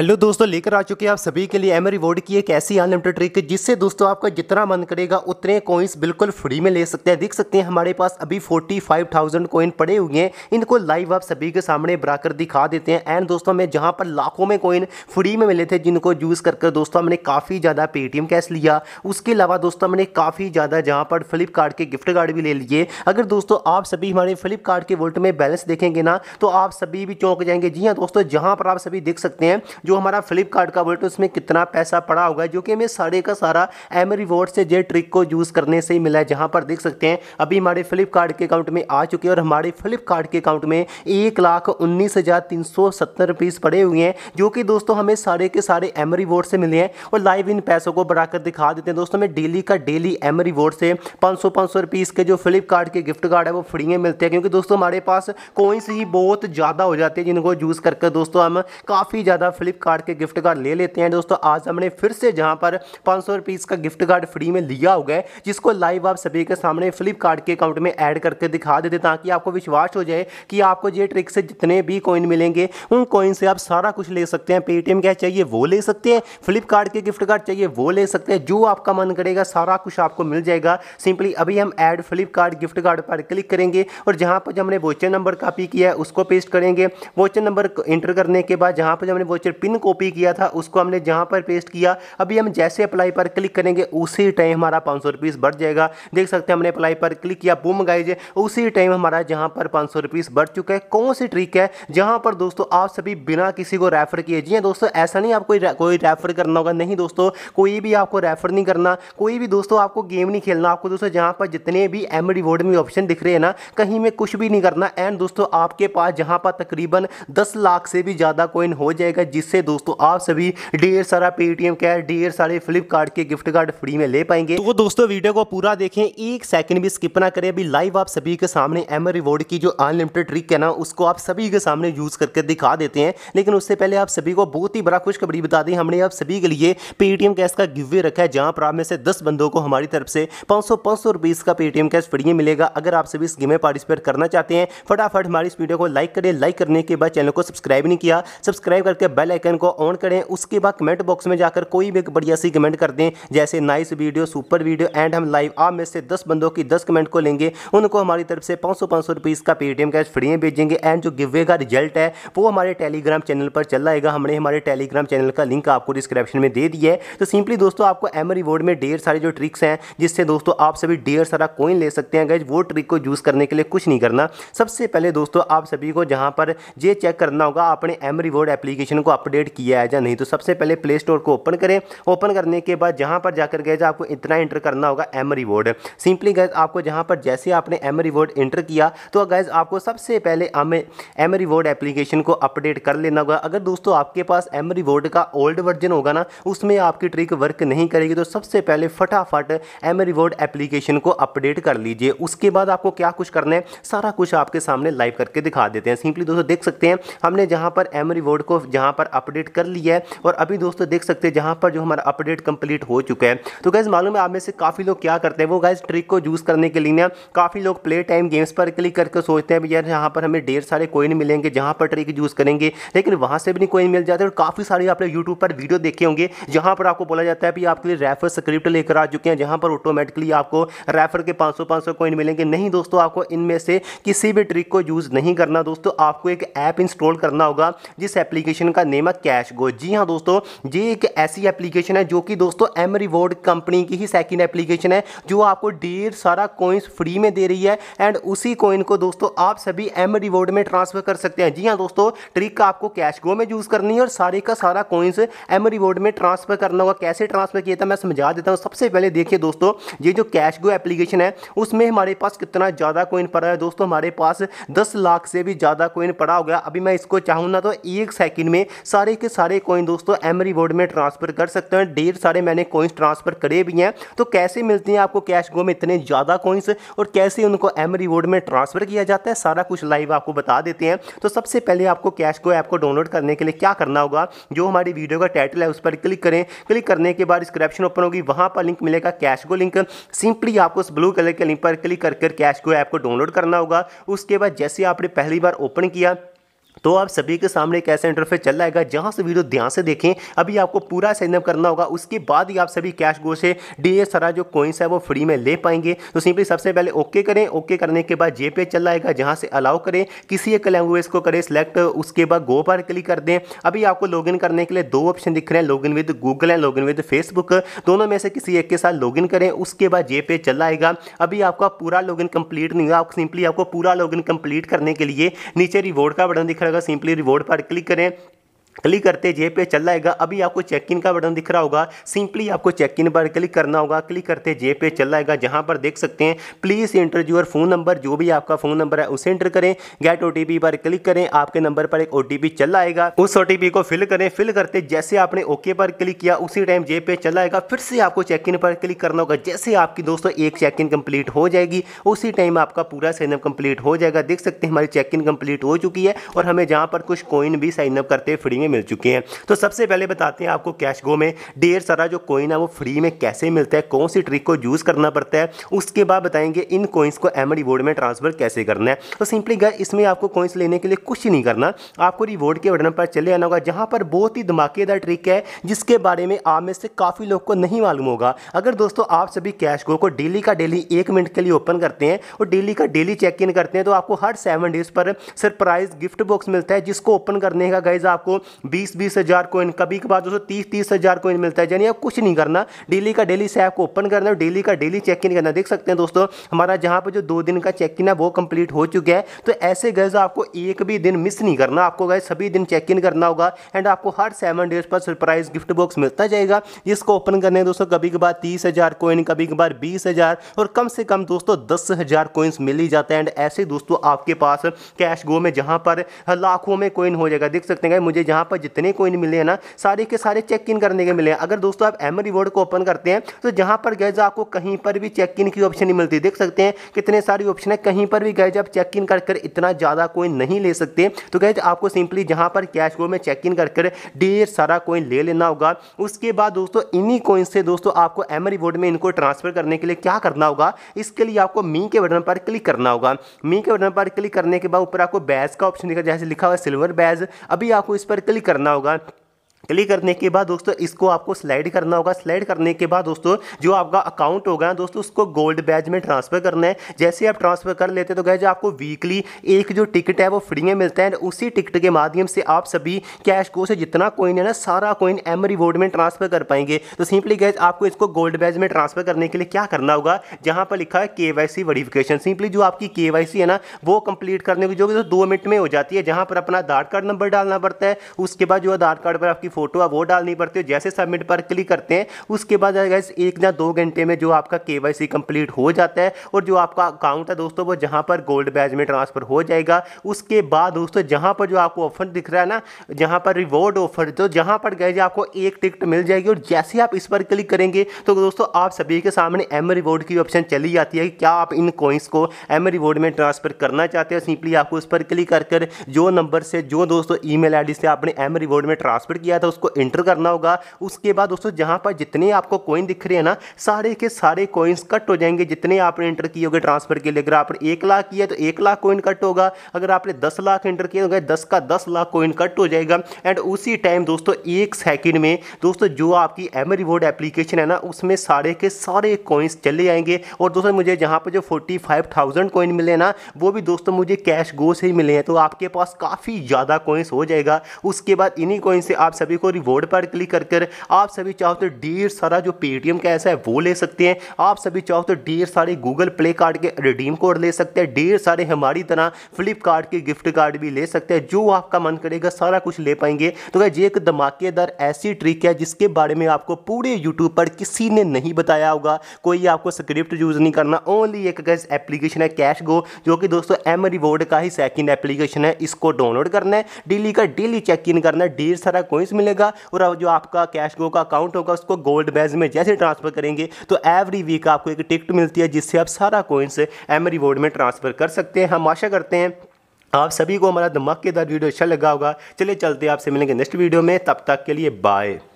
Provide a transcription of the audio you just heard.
hello दोस्तों लेकर आ चुके हैं आप सभी के लिए एम रिवॉर्ड की एक ऐसी अनलिमिटेड ट्रिक जिससे दोस्तों आपका जितना मन करेगा उतने कॉइन्स बिल्कुल फ्री में ले सकते हैं देख सकते हैं हमारे पास अभी 45,000 कॉइन पड़े हुए हैं इनको लाइव आप सभी के सामने बनाकर दिखा देते हैं एंड दोस्तों हमें जहाँ पर लाखों में कॉइन फ्री में मिले थे जिनको यूज़ कर कर दोस्तों हमने काफ़ी ज़्यादा पेटीएम कैश लिया उसके अलावा दोस्तों हमने काफ़ी ज़्यादा जहाँ पर फ्लिपकार्ट के गिफ्ट कार्ड भी ले लिए अगर दोस्तों आप सभी हमारे फ्लिपकार्ट के वोल्ट में बैलेंस देखेंगे ना तो आप सभी भी चौंक जाएंगे जी हाँ दोस्तों जहाँ पर आप सभी देख सकते हैं जो हमारा फ्लिपकार्ट का वॉलेट उसमें कितना पैसा पड़ा होगा जो कि हमें सारे का सारा एम रिवॉर्ड से जे ट्रिक को यूज़ करने से ही मिला है जहाँ पर देख सकते हैं अभी हमारे फ्लिपकार्ट के अकाउंट में आ चुके हैं और हमारे फ्लिपकार्ट के अकाउंट में एक लाख उन्नीस हज़ार तीन सौ सत्तर रुपीस पड़े हुए हैं जो कि दोस्तों हमें सारे के सारे एम रिवॉर्ड से मिले हैं और लाइव इन पैसों को बढ़ाकर दिखा देते हैं दोस्तों हमें डेली का डेली एम रिवॉर्ड से पाँच सौ पाँच सौ रुपीस के जो फ्लिपकार्ट के गिफ्ट कार्ड है वो फ्री में मिलते हैं क्योंकि दोस्तों हमारे पास कोइंस ही बहुत ज़्यादा हो जाते हैं जिनको यूज़ करके दोस्तों हम काफ़ी ज़्यादा फ्लिप फ्लिपकार्ट के गिफ्ट कार्ड ले लेते हैं दोस्तों आज हमने फिर से जहाँ पर पाँच सौ का गिफ्ट कार्ड फ्री में लिया हो गया जिसको लाइव आप सभी के सामने फ्लिपकार्ट के अकाउंट में ऐड करके दिखा देते ताकि आपको विश्वास हो जाए कि आपको ये ट्रिक से जितने भी कॉइन मिलेंगे उन कॉइन से आप सारा कुछ ले सकते हैं पेटीएम क्या चाहिए वो ले सकते हैं फ्लिपकार्ट के गिफ्ट कार्ड चाहिए वो ले सकते हैं जो आपका मन करेगा सारा कुछ आपको मिल जाएगा सिंपली अभी हम ऐड फ्लिपकार्ट गिफ्ट कार्ड पर क्लिक करेंगे और जहाँ पर जो हमने वोचर नंबर कॉपी किया है उसको पेस्ट करेंगे वोचर नंबर एंटर करने के बाद जहाँ पर जो हमने वोचर पिन कॉपी किया था उसको हमने जहां पर पेस्ट किया अभी हम जैसे अप्लाई पर क्लिक करेंगे उसी टाइम हमारा पाँच सौ रुपीस बढ़ जाएगा देख सकते हैं हमने अप्लाई पर क्लिक किया बुम गाइज उसी टाइम हमारा जहां पर पाँच सौ रुपीस बढ़ चुका है कौन सी ट्रिक है जहां पर दोस्तों आप सभी बिना किसी को रेफर किए जी हाँ दोस्तों ऐसा नहीं आपको कोई रेफर करना होगा नहीं दोस्तों कोई भी आपको रेफर नहीं करना कोई भी दोस्तों आपको गेम नहीं खेलना आपको दोस्तों जहां पर जितने भी एम रिवॉर्ड में ऑप्शन दिख रहे हैं ना कहीं में कुछ भी नहीं करना एंड दोस्तों आपके पास जहां पर तकरीबन दस लाख से भी ज़्यादा कॉइन हो जाएगा जिस जिससे दोस्तों आप सभी ढेर सारा पेटीएम कैश ढेर सारे फ्लिपकार्ट के गिफ्ट कार्ड फ्री में ले पाएंगे तो दोस्तों वीडियो को पूरा देखें एक सेकंड भी स्किप ना करें अभी लाइव आप सभी के सामने एम रिवॉर्ड की जो अनलिमिटेड ट्रिक है ना उसको आप सभी के सामने यूज करके दिखा देते हैं लेकिन उससे पहले आप सभी को बहुत ही बड़ा खुशखबरी बता दें हमने आप सभी के लिए पेटीएम कैश का गिवे रखा है जहां पर आप में से दस बंदों को हमारी तरफ से पांच सौ पांच सौ रुपीज़ का पेटीएम कैश फ्री में मिलेगा अगर आप सभी इस गेम में पार्टिसिपेट करना चाहते हैं फटाफट हमारी इस वीडियो को लाइक करें लाइक करने के बाद चैनल को सब्सक्राइब नहीं किया सब्सक्राइब करके बेल आइकन को ऑन करें उसके बाद कमेंट बॉक्स में जाकर कोई भी एक बढ़िया सी कमेंट कर दें जैसे nice video super video and हम लाइव आप में से दस बंदों की दस कमेंट को लेंगे उनको हमारी तरफ से पाँच सौ पाँच सौ रुपीज़ का पेटीएम कैश फ्री में भेजेंगे एंड जो गिवे का रिजल्ट है वो हमारे टेलीग्राम चैनल पर चल रहेगा हमने हमारे टेलीग्राम चैनल का लिंक आपको डिस्क्रिप्शन में दे दिया है तो सिंपली दोस्तों आपको एम रिवॉर्ड में ढेर सारे जो ट्रिक्स हैं जिससे दोस्तों आप सभी ढेर सारा कोइन ले सकते हैं गैज वो ट्रिक को यूज़ करने के लिए कुछ नहीं करना सबसे पहले दोस्तों आप सभी को जहाँ पर ये चेक करना होगा अपने एम रिवॉर्ड एप्लीकेशन को अपने अपडेट किया है या नहीं तो सबसे पहले प्ले स्टोर को ओपन करें ओपन करने के बाद जहां पर जाकर गए आपको इतना एंटर करना होगा एम रिवॉर्ड सिंपली गैस आपको जहां पर जैसे आपने एम रिवॉर्ड एंटर किया तो गैस आपको सबसे पहले हमें एम रिवॉर्ड एप्लीकेशन को अपडेट कर लेना होगा अगर दोस्तों आपके पास एम रिवॉर्ड का ओल्ड वर्जन होगा ना उसमें आपकी ट्रिक वर्क नहीं करेगी तो सबसे पहले फटाफट एम रिवॉर्ड एप्लीकेशन को अपडेट कर लीजिए उसके बाद आपको क्या कुछ करना है सारा कुछ आपके सामने लाइव करके दिखा देते हैं सिंपली दोस्तों देख सकते हैं हमने जहां पर एम रिवॉर्ड को जहां पर अपडेट कर लिया है और अभी दोस्तों देख सकते हैं जहाँ पर जो हमारा अपडेट कंप्लीट हो चुका है तो गैस मालूम है आप में से काफ़ी लोग क्या करते हैं वो गैस ट्रिक को यूज़ करने के लिए ना काफ़ी लोग प्ले टाइम गेम्स पर क्लिक करके सोचते हैं यार यहाँ पर हमें ढेर सारे कोइन मिलेंगे जहाँ पर ट्रिक यूज़ करेंगे लेकिन वहाँ से भी नहीं कोइन मिल जाते और काफ़ी सारे आपने यूट्यूब पर वीडियो देखे होंगे जहाँ पर आपको बोला जाता है कि आपके लिए रेफर स्क्रिप्ट लेकर आ चुके हैं जहाँ पर ऑटोमेटिकली आपको रेफर के 500 सौ कोइन मिलेंगे नहीं दोस्तों आपको इनमें से किसी भी ट्रिक को यूज़ नहीं करना दोस्तों आपको एक ऐप इंस्टॉल करना होगा जिस एप्लीकेशन का नेम कीमत कैश गो जी हाँ दोस्तों ये एक ऐसी एप्लीकेशन है जो कि दोस्तों एम रिवॉर्ड कंपनी की ही सेकेंड एप्लीकेशन है जो आपको ढेर सारा कोइंस फ्री में दे रही है एंड उसी कोइन को दोस्तों आप सभी एम रिवॉर्ड में ट्रांसफर कर सकते हैं जी हाँ दोस्तों ट्रिक आपको कैश गो में यूज़ करनी है और सारे का सारा कोइंस एम रिवॉर्ड में ट्रांसफर करना होगा कैसे ट्रांसफर किया था मैं समझा देता हूँ सबसे पहले देखिए दोस्तों ये जो कैश गो एप्लीकेशन है उसमें हमारे पास कितना ज़्यादा कोइन पड़ा है दोस्तों हमारे पास दस लाख से भी ज़्यादा कोइन पड़ा होगा अभी मैं इसको चाहूँ ना तो एक सेकेंड में सारे के सारे कोइन दोस्तों एम रिवॉर्ड में ट्रांसफर कर सकते हैं ढेर सारे मैंने कोइंस ट्रांसफर करे भी हैं तो कैसे मिलती हैं आपको कैश गो में इतने ज़्यादा कोइंस और कैसे उनको एम रिवॉर्ड में ट्रांसफर किया जाता है सारा कुछ लाइव आपको बता देते हैं तो सबसे पहले आपको कैश गो ऐप को डाउनलोड करने के लिए क्या करना होगा जो हमारी वीडियो का टाइटल है उस पर क्लिक करें क्लिक करने के बाद डिस्क्रिप्शन ओपन होगी वहाँ पर लिंक मिलेगा कैश गो लिंक सिंपली आपको उस ब्लू कलर के लिंक पर क्लिक कर कैश गो ऐप को डाउनलोड करना होगा उसके बाद जैसे आपने पहली बार ओपन किया तो आप सभी के सामने एक ऐसा इंटरफेस चल जाएगा जहाँ से वीडियो ध्यान से देखें अभी आपको पूरा साइनअप करना होगा उसके बाद ही आप सभी कैश गो से डी ए सारा जो कोइंस है वो फ्री में ले पाएंगे तो सिंपली सबसे पहले ओके करें ओके करने के बाद जे पे चल जाएगा जहाँ से अलाउ करें किसी एक लैंग्वेज को करें सेलेक्ट उसके बाद गो पर क्लिक कर दें अभी आपको इन करने के लिए दो ऑप्शन दिख रहे हैं in with Google and in with Facebook दोनों में से किसी एक के साथ इन करें उसके बाद जे पे चल जाएगा अभी आपका पूरा इन कंप्लीट नहीं हुआ सिंपली आपको पूरा इन कंप्लीट करने के लिए नीचे रिवॉर्ड का बटन दिख रहा है जाएगा सिंपली रिवॉर्ड पर क्लिक करें क्लिक करते जे पे चल जाएगा अभी आपको चेक इन का बटन दिख रहा होगा सिंपली आपको चेक इन पर क्लिक करना होगा क्लिक करते जे पे चल जाएगा जहां पर देख सकते हैं please enter your phone number जो भी आपका फ़ोन नंबर है उसे इंटर करें गेट ओ पर क्लिक करें आपके नंबर पर एक ओ चल आएगा उस ओ को फिल करें फिल करते जैसे आपने ओके पर क्लिक किया उसी टाइम जे पे चल आएगा फिर से आपको चेक इन पर क्लिक करना होगा जैसे आपकी दोस्तों एक चेक इन कम्प्लीट हो जाएगी उसी टाइम आपका पूरा साइनअप कम्प्लीट हो जाएगा देख सकते हैं हमारी चेक इन कम्प्लीट हो चुकी है और हमें जहाँ पर कुछ कोइन भी साइनअप करते फ्री में मिल चुकी हैं तो सबसे पहले बताते हैं आपको कैश गो में ढेर सारा जो कोइन है वो फ्री में कैसे मिलता है कौन सी ट्रिक को यूज़ करना पड़ता है उसके बाद बताएंगे इन कोइंस को एम रिवॉर्ड में ट्रांसफर कैसे करना है तो सिंपली गए इसमें आपको कोइंस लेने के लिए कुछ नहीं करना आपको रिवॉर्ड के बटन पर चले आना होगा जहाँ पर बहुत ही धमाकेदार ट्रिक है जिसके बारे में आप में से काफ़ी लोग को नहीं मालूम होगा अगर दोस्तों आप सभी कैश गो को डेली का डेली एक मिनट के लिए ओपन करते हैं और डेली का डेली चेक इन करते हैं तो आपको हर सेवन डेज पर सरप्राइज गिफ्ट बॉक्स मिलता है जिसको ओपन करने का गाइज आपको बीस बीस हज़ार कोइन कभी कभार दोस्तों तीस तीस हज़ार कोइन मिलता है यानी आप कुछ नहीं करना डेली का डेली से को ओपन करना है डेली का डेली चेक इन करना देख सकते हैं दोस्तों हमारा जहाँ पर जो दो दिन का चेक इन है वो कंप्लीट हो चुका है तो ऐसे गैस आपको एक भी दिन मिस नहीं करना आपको गए सभी दिन चेक इन करना होगा एंड आपको हर सेवन डेज पर सरप्राइज गिफ्ट बॉक्स मिलता जाएगा जिसको ओपन करने दोस्तों कभी कभार तीस हज़ार कोइन कभी कभार बीस हज़ार और कम से कम दोस्तों दस हज़ार कोइंस मिल ही जाता है एंड ऐसे दोस्तों आपके पास कैश गो में जहां पर लाखों में कोइन हो जाएगा देख सकते हैं मुझे जहां यहाँ पर जितने कोइन मिले हैं ना सारे के सारे चेक इन करने के मिले हैं अगर दोस्तों आप एम रिवॉर्ड को ओपन करते हैं तो जहाँ पर गैज आपको कहीं पर भी चेक इन की ऑप्शन नहीं मिलती देख सकते हैं कितने सारे ऑप्शन है कहीं पर भी गैज आप चेक इन कर इतना ज़्यादा कोइन नहीं ले सकते तो गैज आपको सिंपली जहाँ पर कैश गो में चेक इन कर ढेर सारा कोइन ले लेना होगा उसके बाद दोस्तों इन्हीं कोइन से दोस्तों आपको एम रिवॉर्ड में इनको ट्रांसफर करने के लिए क्या करना होगा इसके लिए आपको मी के बटन पर क्लिक करना होगा मी के बटन पर क्लिक करने के बाद ऊपर आपको बैज का ऑप्शन दिखा जैसे लिखा हुआ सिल्वर बैज अभी आपको इस पर क्लिक करना होगा क्लिक करने के बाद दोस्तों इसको आपको स्लाइड करना होगा स्लाइड करने के बाद दोस्तों जो आपका अकाउंट होगा दोस्तों उसको गोल्ड बैज में ट्रांसफर करना है जैसे आप ट्रांसफर कर लेते तो गए आपको वीकली एक जो टिकट है वो फ्री में मिलता है उसी टिकट के माध्यम से आप सभी कैश को से जितना कोइन है ना सारा कोइन एम रिवॉर्ड में ट्रांसफर कर पाएंगे तो सिंपली गैज आपको इसको गोल्ड बैज में ट्रांसफर करने के लिए क्या करना होगा जहाँ पर लिखा है के वाई सिंपली जो आपकी के है ना वो कंप्लीट करने की जो दो मिनट में हो जाती है जहाँ पर अपना आधार कार्ड नंबर डालना पड़ता है उसके बाद जो आधार कार्ड पर आपकी फ़ोटो है वो डालनी पड़ती है जैसे सबमिट पर क्लिक करते हैं उसके बाद गैस एक या दो घंटे में जो आपका के वाई कंप्लीट हो जाता है और जो आपका अकाउंट है दोस्तों वो जहाँ पर गोल्ड बैज में ट्रांसफ़र हो जाएगा उसके बाद दोस्तों जहाँ पर जो आपको ऑफर दिख रहा है ना जहाँ पर रिवॉर्ड ऑफर तो जहाँ पर गए आपको एक टिकट मिल जाएगी और जैसे आप इस पर क्लिक करेंगे तो दोस्तों आप सभी के सामने एम रिवॉर्ड की ऑप्शन चली जाती है क्या आप इन कॉइन्स को एम रिवॉर्ड में ट्रांसफ़र करना चाहते हो सिंपली आपको उस पर क्लिक कर जो नंबर से जो दोस्तों ई मेल से आपने एम रिवॉर्ड में ट्रांसफ़र किया था उसको इंटर करना होगा उसके बाद दोस्तों जहां पर जितने आपको कॉइन दिख रहे हैं ना सारे के सारे कॉइन्स कट हो जाएंगे जितने आपने इंटर किए होंगे ट्रांसफर के लिए अगर आपने एक लाख किया तो एक लाख कॉइन कट होगा अगर आपने दस लाख इंटर किया होगा दस का दस लाख कॉइन कट हो जाएगा एंड उसी टाइम दोस्तों एक सेकेंड में दोस्तों जो आपकी एम रिवॉर्ड एप्लीकेशन है ना उसमें सारे के सारे कॉइन्स चले जाएंगे और दोस्तों मुझे जहाँ पर जो फोर्टी फाइव थाउजेंड कोइन मिले ना वो भी दोस्तों मुझे कैश गो से ही मिले हैं तो आपके पास काफ़ी ज़्यादा कॉइन्स हो जाएगा उसके बाद इन्हीं कॉइन से आप सभी सभी को रिवॉर्ड पर क्लिक कर कर आप सभी चाहो तो ढेर सारा जो पेटीएम कैश है वो ले सकते हैं आप सभी चाहो तो ढेर सारे गूगल प्ले कार्ड के रिडीम कोड ले सकते हैं ढेर सारे हमारी तरह फ्लिपकार्ट के गिफ्ट कार्ड भी ले सकते हैं जो आपका मन करेगा सारा कुछ ले पाएंगे तो ये एक धमाकेदार ऐसी ट्रिक है जिसके बारे में आपको पूरे यूट्यूब पर किसी ने नहीं बताया होगा कोई आपको स्क्रिप्ट यूज़ नहीं करना ओनली एक एप्लीकेशन है कैश गो जो कि दोस्तों एम रिवॉर्ड का ही सेकेंड एप्लीकेशन है इसको डाउनलोड करना है डेली का डेली चेक इन करना है ढेर सारा कोइंस मिलेगा और जो आपका कैश गो का अकाउंट होगा उसको गोल्ड बैज में जैसे ट्रांसफर करेंगे तो एवरी वीक आपको एक टिकट मिलती है जिससे आप सारा कोइंस एम रिवॉर्ड में ट्रांसफर कर सकते हैं हम आशा करते हैं आप सभी को हमारा धमाकेदार वीडियो अच्छा लगा होगा चलिए चलते आपसे मिलेंगे नेक्स्ट वीडियो में तब तक के लिए बाय